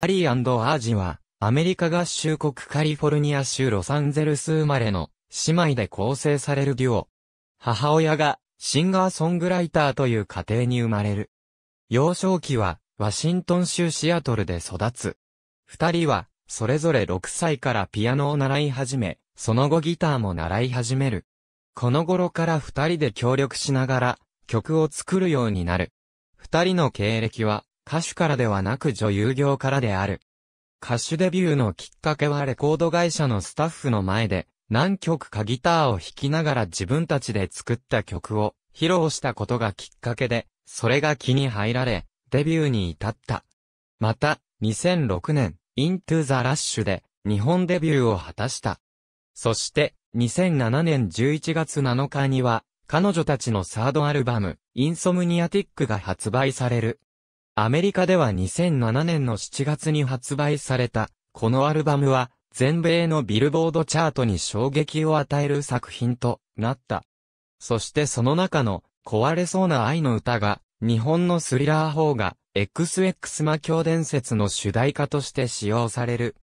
アリーアージは、アメリカ合衆国カリフォルニア州ロサンゼルス生まれの姉妹で構成されるデュオ。母親がシンガーソングライターという家庭に生まれる。幼少期はワシントン州シアトルで育つ。二人はそれぞれ6歳からピアノを習い始め、その後ギターも習い始める。この頃から二人で協力しながら曲を作るようになる。二人の経歴は歌手からではなく女優業からである。歌手デビューのきっかけはレコード会社のスタッフの前で何曲かギターを弾きながら自分たちで作った曲を披露したことがきっかけで、それが気に入られ、デビューに至った。また、2006年、Into the Rush で日本デビューを果たした。そして、2007年11月7日には、彼女たちのサードアルバム、インソムニアティックが発売される。アメリカでは2007年の7月に発売された、このアルバムは、全米のビルボードチャートに衝撃を与える作品となった。そしてその中の、壊れそうな愛の歌が、日本のスリラー法が XX 魔教伝説の主題歌として使用される。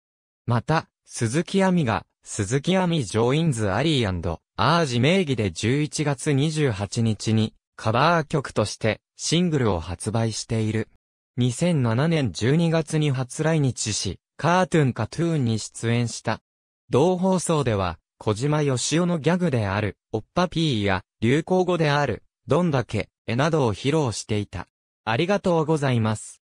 また、鈴木亜美が、鈴木亜美ジョインズアリーアージ名義で11月28日に、カバー曲として、シングルを発売している。2007年12月に初来日し、カートゥーンカトゥーンに出演した。同放送では、小島よしおのギャグである、おっぱぴーや、流行語である、どんだけ、えなどを披露していた。ありがとうございます。